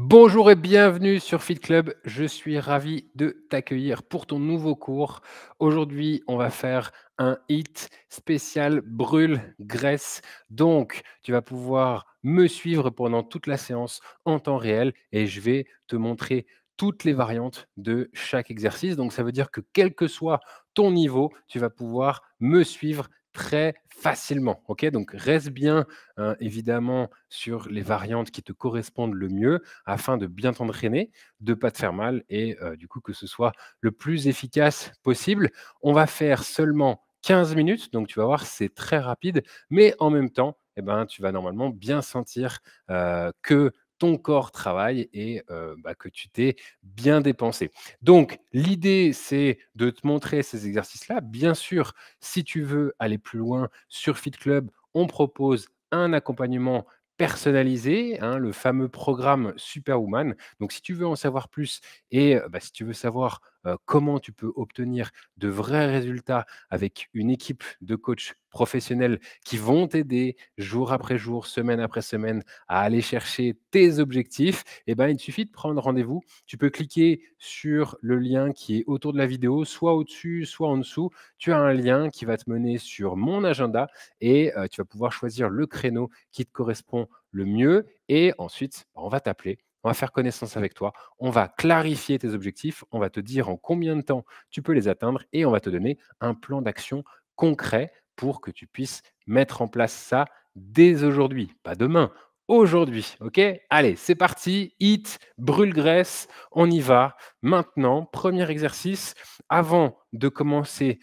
Bonjour et bienvenue sur Fit Club. Je suis ravi de t'accueillir pour ton nouveau cours. Aujourd'hui, on va faire un hit spécial brûle graisse. Donc, tu vas pouvoir me suivre pendant toute la séance en temps réel et je vais te montrer toutes les variantes de chaque exercice. Donc, ça veut dire que quel que soit ton niveau, tu vas pouvoir me suivre très facilement. Ok, donc reste bien hein, évidemment sur les variantes qui te correspondent le mieux afin de bien t'entraîner, de pas te faire mal et euh, du coup que ce soit le plus efficace possible. On va faire seulement 15 minutes, donc tu vas voir c'est très rapide, mais en même temps, et eh ben, tu vas normalement bien sentir euh, que ton corps travaille et bah, que tu t'es bien dépensé. Donc, l'idée, c'est de te montrer ces exercices-là. Bien sûr, si tu veux aller plus loin sur Fit Club, on propose un accompagnement personnalisé, hein, le fameux programme Superwoman. Donc, si tu veux en savoir plus et bah, si tu veux savoir comment tu peux obtenir de vrais résultats avec une équipe de coachs professionnels qui vont t'aider jour après jour, semaine après semaine à aller chercher tes objectifs, eh ben, il suffit de prendre rendez-vous. Tu peux cliquer sur le lien qui est autour de la vidéo, soit au-dessus, soit en dessous. Tu as un lien qui va te mener sur mon agenda et tu vas pouvoir choisir le créneau qui te correspond le mieux. Et ensuite, on va t'appeler on va faire connaissance avec toi, on va clarifier tes objectifs, on va te dire en combien de temps tu peux les atteindre et on va te donner un plan d'action concret pour que tu puisses mettre en place ça dès aujourd'hui, pas demain, aujourd'hui. OK Allez, c'est parti. Hit, brûle graisse, on y va. Maintenant, premier exercice. Avant de commencer,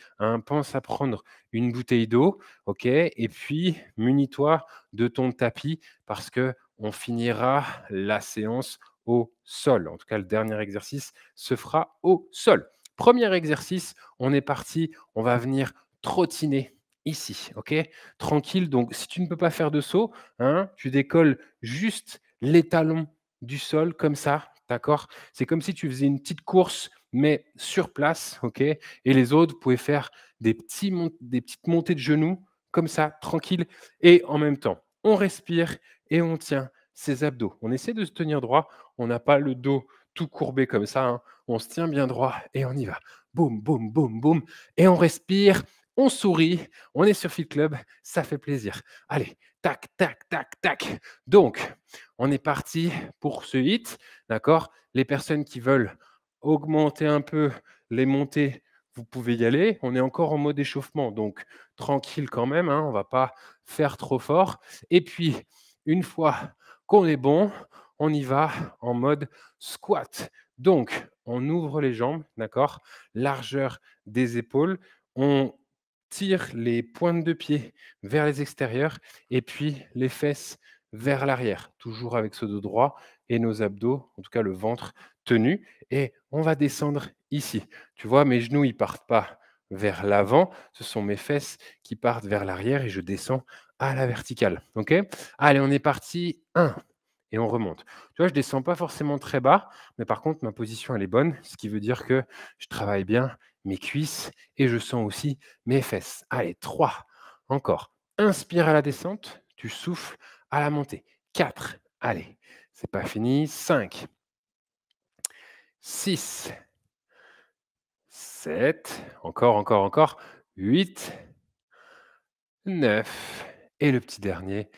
pense à prendre une bouteille d'eau. OK Et puis, munis-toi de ton tapis parce que on finira la séance au sol. En tout cas, le dernier exercice se fera au sol. Premier exercice, on est parti, on va venir trottiner ici, ok Tranquille, donc si tu ne peux pas faire de saut, hein, tu décolles juste les talons du sol comme ça, d'accord C'est comme si tu faisais une petite course, mais sur place, ok Et les autres pouvaient faire des, petits des petites montées de genoux, comme ça, tranquille, et en même temps, on respire et on tient ses abdos. On essaie de se tenir droit, on n'a pas le dos tout courbé comme ça, hein. on se tient bien droit et on y va. Boum, boum, boum, boum. Et on respire, on sourit, on est sur Fit Club, ça fait plaisir. Allez, tac, tac, tac, tac. Donc, on est parti pour ce hit, d'accord Les personnes qui veulent augmenter un peu les montées, vous pouvez y aller. On est encore en mode échauffement, donc tranquille quand même, hein, on ne va pas faire trop fort. Et puis, une fois qu'on est bon, on y va en mode squat. Donc, on ouvre les jambes, d'accord Largeur des épaules. On tire les pointes de pied vers les extérieurs et puis les fesses vers l'arrière, toujours avec ce dos droit et nos abdos, en tout cas le ventre tenu. Et on va descendre ici. Tu vois, mes genoux, ils partent pas vers l'avant. Ce sont mes fesses qui partent vers l'arrière et je descends à la verticale. OK Allez, on est parti. 1. Et on remonte. Tu vois, je ne descends pas forcément très bas, mais par contre, ma position, elle est bonne, ce qui veut dire que je travaille bien mes cuisses et je sens aussi mes fesses. Allez, 3. Encore. Inspire à la descente, tu souffles à la montée. 4. Allez, c'est pas fini. 5. 6. 7. Encore, encore, encore. 8. 9. Et le petit dernier,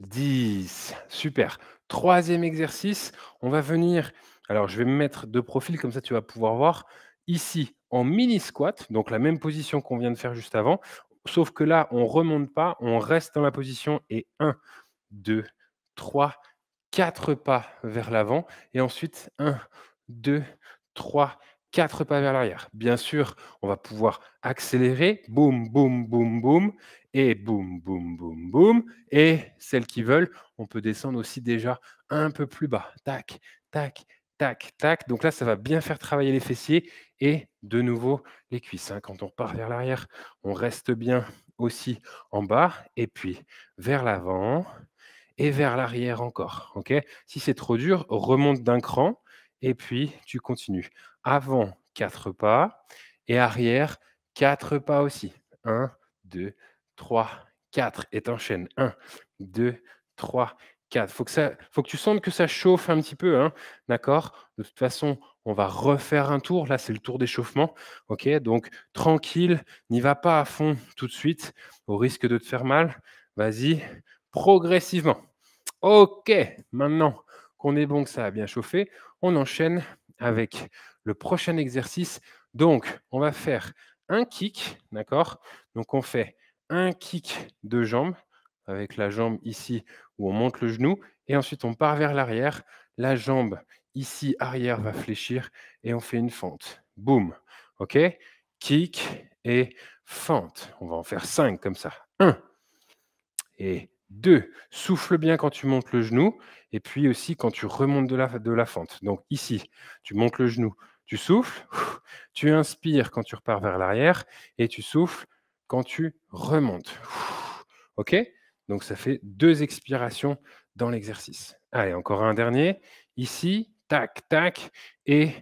10. Super. Troisième exercice, on va venir. Alors, je vais me mettre de profil, comme ça tu vas pouvoir voir. Ici, en mini squat, donc la même position qu'on vient de faire juste avant, sauf que là, on ne remonte pas, on reste dans la position et 1, 2, 3, 4 pas vers l'avant. Et ensuite, 1, 2, 3, 4 quatre pas vers l'arrière. Bien sûr, on va pouvoir accélérer, boum, boum, boum, boum, et boum, boum, boum, boum. Et celles qui veulent, on peut descendre aussi déjà un peu plus bas. Tac, tac, tac, tac. Donc là, ça va bien faire travailler les fessiers et de nouveau les cuisses. Hein. Quand on part vers l'arrière, on reste bien aussi en bas, et puis vers l'avant. Et vers l'arrière encore. si c'est trop dur, remonte d'un cran et puis tu continues avant quatre pas et arrière quatre pas aussi. 1, 2, 3, 4 et t'enchaînes. 1, 2, 3, 4. Faut que, faut que tu sentes que ça chauffe un petit peu, hein, d'accord De toute façon, on va refaire un tour. Là, c'est le tour d'échauffement, ok Donc, tranquille, n'y va pas à fond tout de suite, au risque de te faire mal. Vas-y, progressivement. Ok, maintenant qu'on est bon, que ça a bien chauffé, on enchaîne avec le prochain exercice. Donc, on va faire un kick, d'accord Donc, on fait un kick de jambe avec la jambe ici où on monte le genou et ensuite on part vers l'arrière. La jambe ici arrière va fléchir et on fait une fente. Boum. OK Kick et fente. On va en faire 5 comme ça. 1 et deux, Souffle bien quand tu montes le genou et puis aussi quand tu remontes de la, de la fente. Donc ici, tu montes le genou, tu souffles, tu inspires quand tu repars vers l'arrière et tu souffles quand tu remontes. OK Donc ça fait deux expirations dans l'exercice. Allez, encore un dernier. Ici, tac, tac et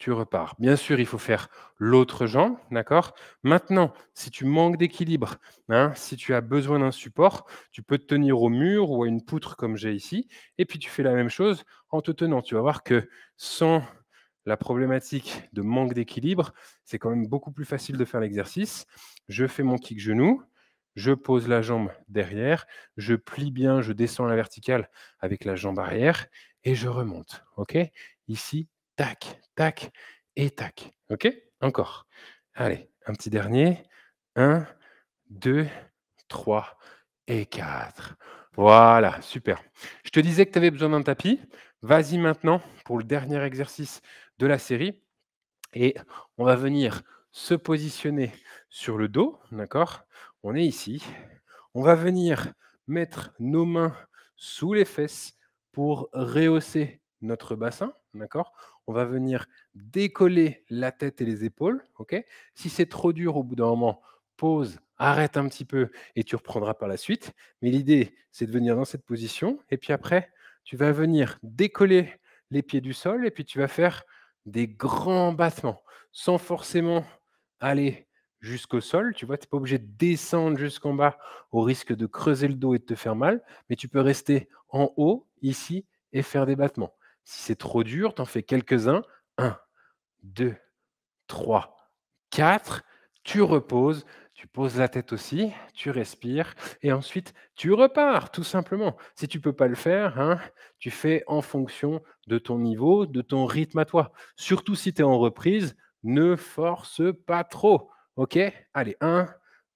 tu repars. Bien sûr, il faut faire l'autre jambe, d'accord Maintenant, si tu manques d'équilibre, hein, si tu as besoin d'un support, tu peux te tenir au mur ou à une poutre comme j'ai ici, et puis tu fais la même chose en te tenant. Tu vas voir que sans la problématique de manque d'équilibre, c'est quand même beaucoup plus facile de faire l'exercice. Je fais mon kick genou, je pose la jambe derrière, je plie bien, je descends la verticale avec la jambe arrière et je remonte. OK Ici, Tac, tac et tac. OK Encore. Allez, un petit dernier. 1, 2, 3 et 4. Voilà, super. Je te disais que tu avais besoin d'un tapis. Vas-y maintenant pour le dernier exercice de la série. Et on va venir se positionner sur le dos, d'accord On est ici. On va venir mettre nos mains sous les fesses pour rehausser notre bassin, d'accord on va venir décoller la tête et les épaules. si c'est trop dur au bout d'un moment, pause, arrête un petit peu et tu reprendras par la suite. Mais l'idée, c'est de venir dans cette position. Et puis après, tu vas venir décoller les pieds du sol et puis tu vas faire des grands battements sans forcément aller jusqu'au sol. Tu vois, tu n'es pas obligé de descendre jusqu'en bas au risque de creuser le dos et de te faire mal, mais tu peux rester en haut ici et faire des battements. Si c'est trop dur, tu en fais quelques-uns. 1, 2, 3, 4. Tu reposes, tu poses la tête aussi, tu respires et ensuite tu repars tout simplement. Si tu ne peux pas le faire, hein, tu fais en fonction de ton niveau, de ton rythme à toi. Surtout si tu es en reprise, ne force pas trop. OK Allez, 1,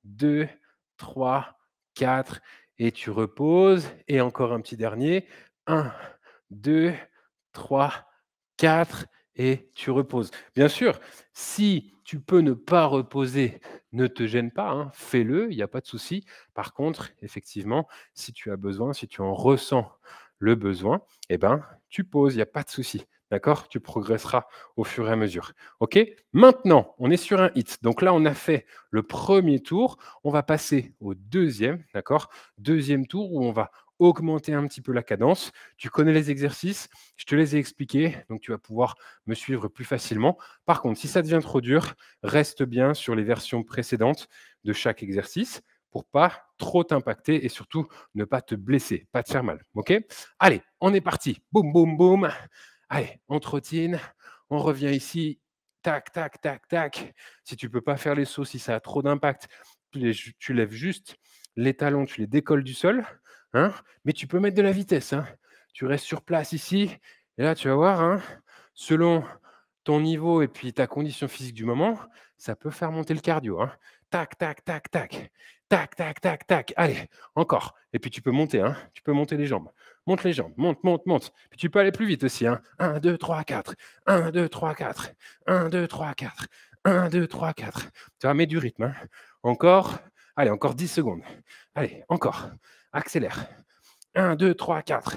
2, 3, 4 et tu reposes et encore un petit dernier. 1, 2, 3. 3, 4 et tu reposes. Bien sûr, si tu peux ne pas reposer, ne te gêne pas, hein, fais-le, il n'y a pas de souci. Par contre, effectivement, si tu as besoin, si tu en ressens le besoin, eh ben, tu poses, il n'y a pas de souci. D'accord Tu progresseras au fur et à mesure. OK Maintenant, on est sur un hit. Donc là, on a fait le premier tour. On va passer au deuxième. D'accord Deuxième tour où on va augmenter un petit peu la cadence. Tu connais les exercices, je te les ai expliqués, donc tu vas pouvoir me suivre plus facilement. Par contre, si ça devient trop dur, reste bien sur les versions précédentes de chaque exercice pour pas trop t'impacter et surtout ne pas te blesser, pas te faire mal. OK Allez, on est parti. Boum, boum, boum. Allez, on trottine, on revient ici. Tac, tac, tac, tac. Si tu peux pas faire les sauts, si ça a trop d'impact, tu lèves juste les talons, tu les décolles du sol. Hein, mais tu peux mettre de la vitesse. Hein. tu restes sur place ici. Et là, tu vas voir, hein, selon ton niveau et puis ta condition physique du moment, ça peut faire monter le cardio. Tac, tac, tac, tac. Tac, tac, tac, tac. Allez, encore. Et puis tu peux monter, tu peux monter les jambes. Monte les jambes, monte, monte, monte. Puis tu peux aller plus vite aussi. 1, 2, 3, 4. 1, 2, 3, 4. 1, 2, 3, 4. 1, 2, 3, 4. Tu vas mettre du rythme. Encore. Allez, encore 10 secondes. Allez, encore accélère. 1, 2, 3, 4.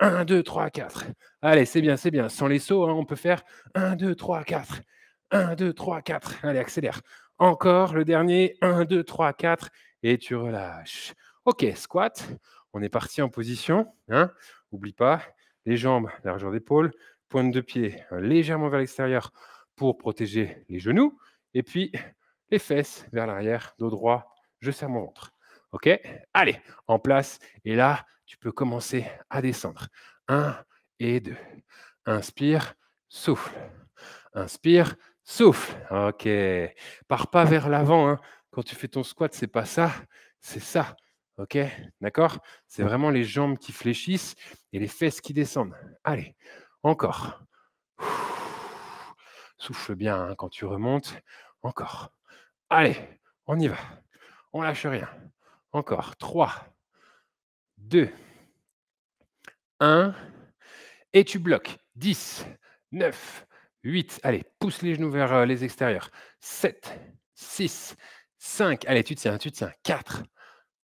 1, 2, 3, 4. Allez, c'est bien, c'est bien. Sans les sauts, hein, on peut faire 1, 2, 3, 4. 1, 2, 3, 4. Allez, accélère. Encore le dernier. 1, 2, 3, 4. Et tu relâches. Ok, squat. On est parti en position. n'oublie hein. Oublie pas, les jambes, largeur d'épaule, pointe de pied légèrement vers l'extérieur pour protéger les genoux. Et puis, les fesses vers l'arrière, dos droit. Je serre mon OK Allez, en place. Et là, tu peux commencer à descendre. Un et deux. Inspire, souffle. Inspire, souffle. OK. Pars pas vers l'avant. Hein. Quand tu fais ton squat, c'est pas ça, c'est ça. OK D'accord C'est vraiment les jambes qui fléchissent et les fesses qui descendent. Allez, encore. Souffle bien hein, quand tu remontes. Encore. Allez, on y va. On lâche rien. Encore. 3, 2, 1. Et tu bloques. 10, 9, 8. Allez, pousse les genoux vers euh, les extérieurs. 7, 6, 5. Allez, tu tiens, tu tiens. 4,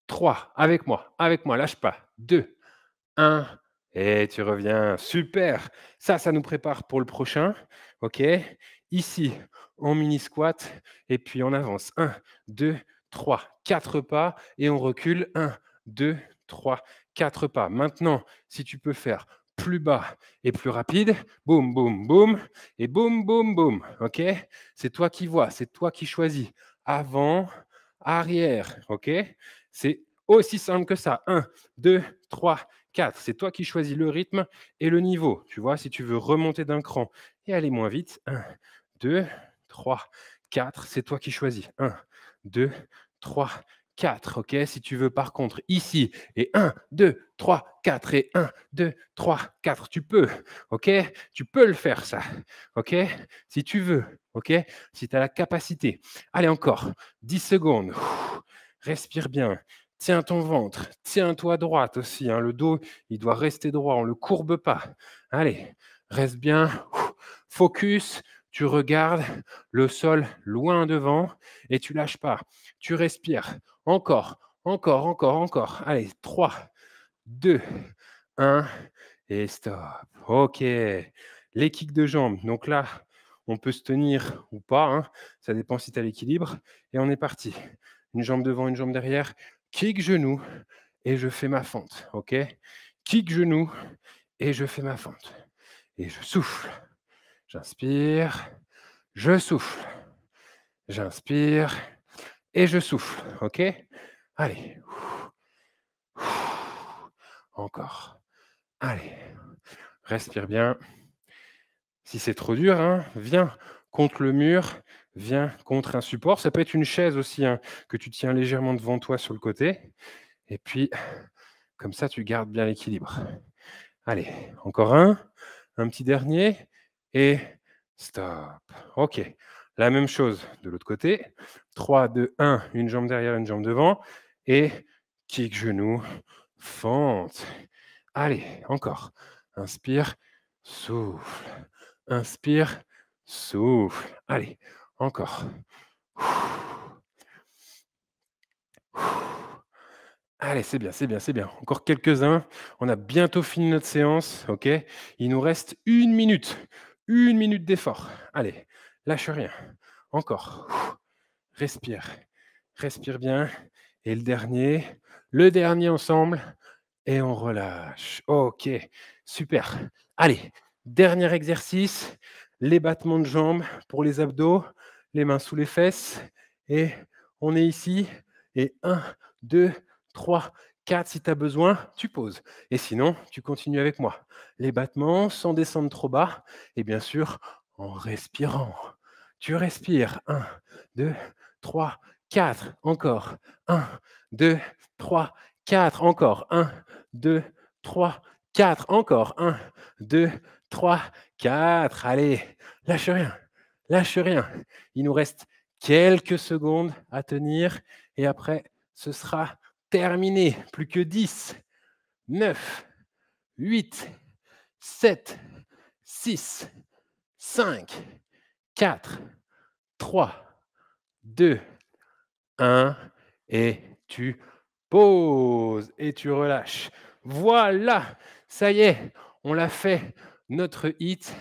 3. Avec moi, avec moi, lâche pas. 2, 1. Et tu reviens. Super. Ça, ça nous prépare pour le prochain. OK Ici, on mini squat. Et puis on avance. 1, 2, 3 3, 4 pas et on recule 1, 2, 3, 4 pas. Maintenant, si tu peux faire plus bas et plus rapide, boum, boum, boum, et boum, boum, boum. OK C'est toi qui vois, c'est toi qui choisis. Avant, arrière. OK C'est aussi simple que ça. 1, 2, 3, 4. C'est toi qui choisis le rythme et le niveau. Tu vois, si tu veux remonter d'un cran et aller moins vite, 1, 2, 3, 4. C'est toi qui choisis. 1, 2, 3, 4. OK Si tu veux, par contre, ici, et 1, 2, 3, 4, et 1, 2, 3, 4. Tu peux. OK Tu peux le faire, ça. OK Si tu veux. OK Si tu as la capacité. Allez, encore. 10 secondes. respire bien. Tiens ton ventre, tiens-toi droite aussi. Hein, le dos, il doit rester droit, on ne le courbe pas. Allez, reste bien, focus, tu regardes le sol loin devant et tu lâches pas. Tu respires. Encore, encore, encore, encore. Allez, 3, 2, 1 et stop. OK. Les kicks de jambes. Donc là, on peut se tenir ou pas. Hein. Ça dépend si tu as l'équilibre. Et on est parti. Une jambe devant, une jambe derrière. Kick genou et je fais ma fente. OK Kick genou et je fais ma fente. Et je souffle. J'inspire, je souffle. J'inspire et je souffle. OK Allez. Encore. Allez. Respire bien. Si c'est trop dur, hein, viens contre le mur, viens contre un support. Ça peut être une chaise aussi hein, que tu tiens légèrement devant toi sur le côté. Et puis, comme ça, tu gardes bien l'équilibre. Allez, encore un. Un petit dernier et stop. OK. La même chose de l'autre côté. 3, 2, 1, une jambe derrière, une jambe devant. Et kick genou, fente. Allez, encore. Inspire, souffle. Inspire, souffle. Allez, encore. Allez, c'est bien, c'est bien, c'est bien. Encore quelques-uns. On a bientôt fini notre séance, ok Il nous reste une minute. Une minute d'effort. Allez, lâche rien. Encore. Respire. Respire bien. Et le dernier. Le dernier ensemble. Et on relâche. OK. Super. Allez, dernier exercice. Les battements de jambes pour les abdos. Les mains sous les fesses. Et on est ici. Et 1, 2, 3, 4 si tu as besoin, tu poses. Et sinon, tu continues avec moi. Les battements sans descendre trop bas et bien sûr en respirant. Tu respires. 1, 2, 3, 4. Encore. 1, 2, 3, 4. Encore. 1, 2, 3, 4. Encore. 1, 2, 3, 4. Allez, lâche rien. Lâche rien. Il nous reste quelques secondes à tenir et après, ce sera Terminé. Plus que 10, 9, 8, 7, 6, 5, 4, 3, 2, 1. Et tu poses et tu relâches. Voilà, ça y est, on l'a fait. Notre hit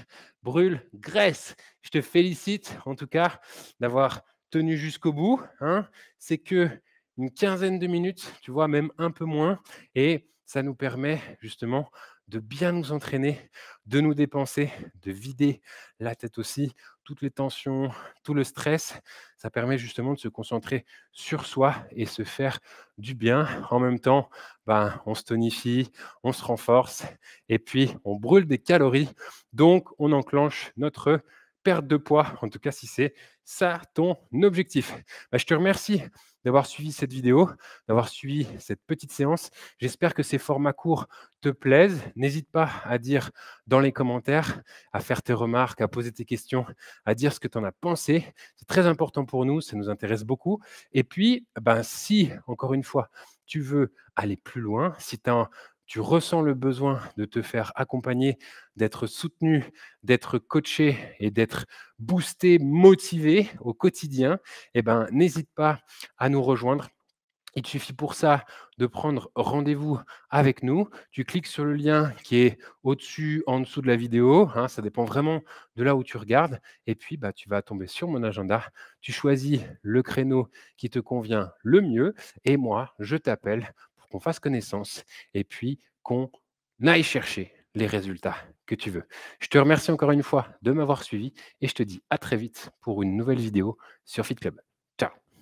brûle graisse. Je te félicite en tout cas d'avoir tenu jusqu'au bout. Hein. C'est que une quinzaine de minutes, tu vois, même un peu moins. Et ça nous permet justement de bien nous entraîner, de nous dépenser, de vider la tête aussi, toutes les tensions, tout le stress. Ça permet justement de se concentrer sur soi et se faire du bien. En même temps, ben, on se tonifie, on se renforce et puis on brûle des calories. Donc, on enclenche notre perte de poids, en tout cas si c'est ça ton objectif. Bah, je te remercie d'avoir suivi cette vidéo, d'avoir suivi cette petite séance. J'espère que ces formats courts te plaisent. N'hésite pas à dire dans les commentaires, à faire tes remarques, à poser tes questions, à dire ce que tu en as pensé. C'est très important pour nous, ça nous intéresse beaucoup. Et puis, ben, si, encore une fois, tu veux aller plus loin, si tu as un tu ressens le besoin de te faire accompagner, d'être soutenu, d'être coaché et d'être boosté, motivé au quotidien, eh ben, n'hésite pas à nous rejoindre. Il suffit pour ça de prendre rendez-vous avec nous. Tu cliques sur le lien qui est au-dessus, en dessous de la vidéo. Hein, ça dépend vraiment de là où tu regardes. Et puis, bah, tu vas tomber sur mon agenda. Tu choisis le créneau qui te convient le mieux. Et moi, je t'appelle qu'on fasse connaissance et puis qu'on aille chercher les résultats que tu veux. Je te remercie encore une fois de m'avoir suivi et je te dis à très vite pour une nouvelle vidéo sur FitClub.